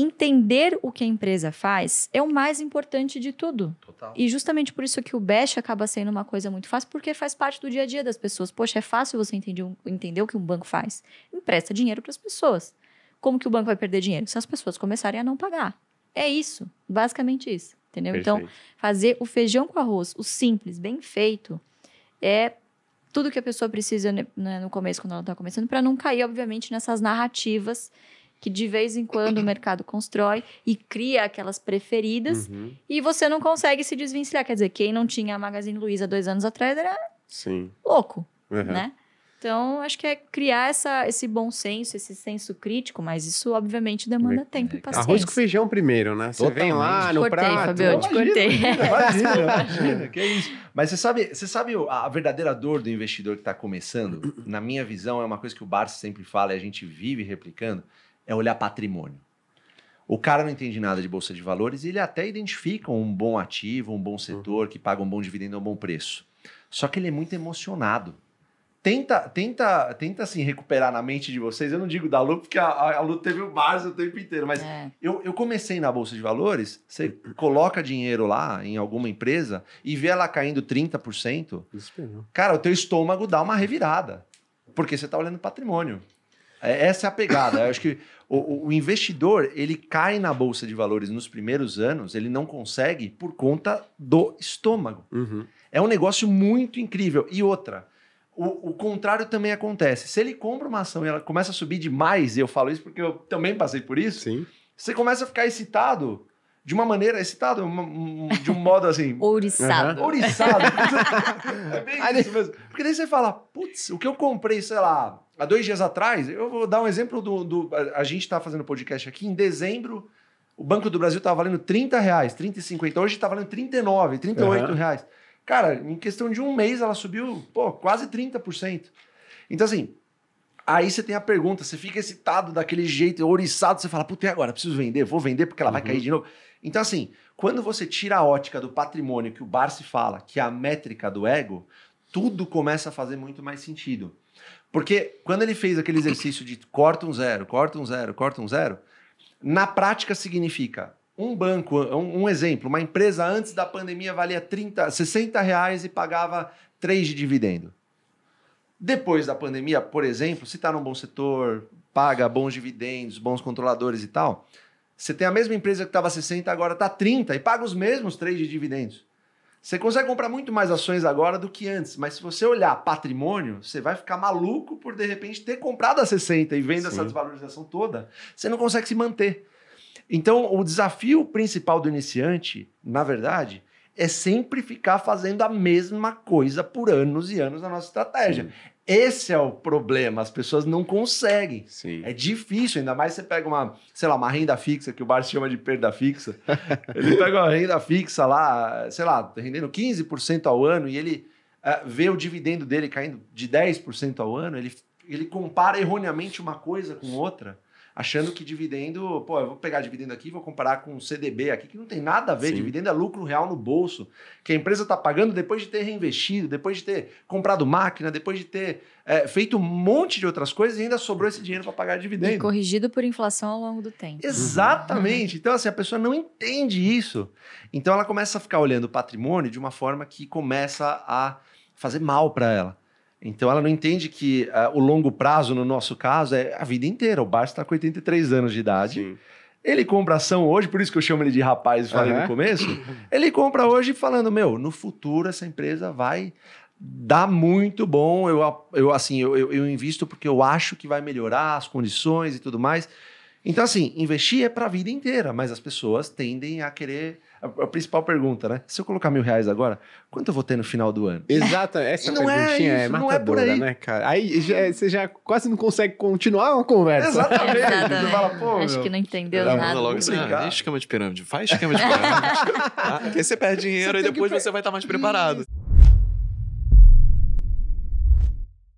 entender o que a empresa faz é o mais importante de tudo. Total. E justamente por isso que o Bash acaba sendo uma coisa muito fácil, porque faz parte do dia a dia das pessoas. Poxa, é fácil você entender, entender o que um banco faz. Empresta dinheiro para as pessoas. Como que o banco vai perder dinheiro? Se as pessoas começarem a não pagar. É isso, basicamente isso, entendeu? Então, Perfeito. Então, fazer o feijão com arroz, o simples, bem feito, é tudo que a pessoa precisa né, né no começo, quando ela está começando, para não cair, obviamente, nessas narrativas que de vez em quando o mercado constrói e cria aquelas preferidas uhum. e você não consegue se desvincular. Quer dizer, quem não tinha a Magazine Luiza dois anos atrás era Sim. louco, uhum. né? Então, acho que é criar essa, esse bom senso, esse senso crítico, mas isso, obviamente, demanda tempo e é, paciência. Arroz com feijão primeiro, né? Você Totalmente. vem lá no cortei, prato... Fabio, te cortei, Imagina, imagina, que é isso. Mas você sabe, você sabe a verdadeira dor do investidor que está começando? Na minha visão, é uma coisa que o Barça sempre fala e a gente vive replicando, é olhar patrimônio. O cara não entende nada de bolsa de valores e ele até identifica um bom ativo, um bom setor uhum. que paga um bom dividendo a um bom preço. Só que ele é muito emocionado. Tenta, tenta, tenta assim recuperar na mente de vocês. Eu não digo da Lu, porque a, a Lu teve o Barça o tempo inteiro, mas é. eu, eu comecei na Bolsa de Valores. Você coloca dinheiro lá em alguma empresa e vê ela caindo 30%. Isso Cara, o teu estômago dá uma revirada, porque você está olhando patrimônio. É, essa é a pegada. Eu acho que o, o, investidor ele cai na bolsa de valores nos primeiros anos, ele não consegue por conta do estômago. Uhum. É um negócio muito incrível. E outra, o, o, contrário também acontece. Se ele compra uma ação e ela começa a subir demais, e eu falo isso porque eu também passei por isso, Sim. você começa a ficar excitado de uma maneira excitado, de um modo assim. ouriçado. Uhum. Ouriçado. é bem isso mesmo. Porque daí você fala, putz, o que eu comprei, sei lá, há dois dias atrás, eu vou dar um exemplo do. do a gente está fazendo podcast aqui em dezembro. O Banco do Brasil estava tá valendo 30 reais, 30 e 50. Hoje está valendo 39, 38 uhum. reais. Cara, em questão de um mês ela subiu pô, quase 30%. Então, assim, Aí você tem a pergunta, você fica excitado daquele jeito, oriçado, você fala, puta, e agora? Preciso vender, vou vender porque ela uhum. vai cair uhum. de novo. Então, assim, quando você tira a ótica do patrimônio que o se fala, que é a métrica do ego, tudo começa a fazer muito mais sentido. Porque quando ele fez aquele exercício de corta um zero, corta um zero, corta um zero, na prática significa um banco, um, um exemplo, uma empresa antes da pandemia valia 30, 60 reais e pagava 3 de dividendo. Depois da pandemia, por exemplo, se está num bom setor, paga bons dividendos, bons controladores e tal, você tem a mesma empresa que estava 60, agora está 30 e paga os mesmos três de dividendos. Você consegue comprar muito mais ações agora do que antes, mas se você olhar patrimônio, você vai ficar maluco por de repente ter comprado a 60 e vendo Sim. essa desvalorização toda, você não consegue se manter. Então, o desafio principal do iniciante, na verdade, é sempre ficar fazendo a mesma coisa por anos e anos na nossa estratégia. Sim. Esse é o problema, as pessoas não conseguem. Sim. É difícil, ainda mais você pega uma, sei lá, uma renda fixa, que o Bar chama de perda fixa. ele pega uma renda fixa lá, sei lá, tá rendendo 15% ao ano e ele eh, vê o dividendo dele caindo de 10% ao ano, ele, ele compara erroneamente uma coisa com outra achando que dividendo, pô, eu vou pegar dividendo aqui, vou comparar com CDB aqui, que não tem nada a ver. Sim. Dividendo é lucro real no bolso, que a empresa está pagando depois de ter reinvestido, depois de ter comprado máquina, depois de ter é, feito um monte de outras coisas e ainda sobrou esse dinheiro para pagar dividendo. E corrigido por inflação ao longo do tempo. Exatamente. Então, assim, a pessoa não entende isso. Então, ela começa a ficar olhando o patrimônio de uma forma que começa a fazer mal para ela. Então ela não entende que uh, o longo prazo, no nosso caso, é a vida inteira. O Barça está com 83 anos de idade. Sim. Ele compra ação hoje, por isso que eu chamo ele de rapaz, falei uhum. no começo. Ele compra hoje falando, meu, no futuro essa empresa vai dar muito bom. Eu, eu assim, eu, eu, eu invisto porque eu acho que vai melhorar as condições e tudo mais. Então, assim, investir é para a vida inteira, mas as pessoas tendem a querer. A, principal pergunta, né? Se eu colocar mil reais agora, quanto eu vou ter no final do ano? Exato, essa não é perguntinha é, isso, é matadora, não é né, cara? Aí já, é, você já quase não consegue continuar uma conversa. Exatamente. Você fala, pô, Acho meu, que não entendeu não, nada. Logo assim, Faz esquema de pirâmide, faz esquema de pirâmide. aí ah, você perde dinheiro e depois que... você vai estar mais preparado.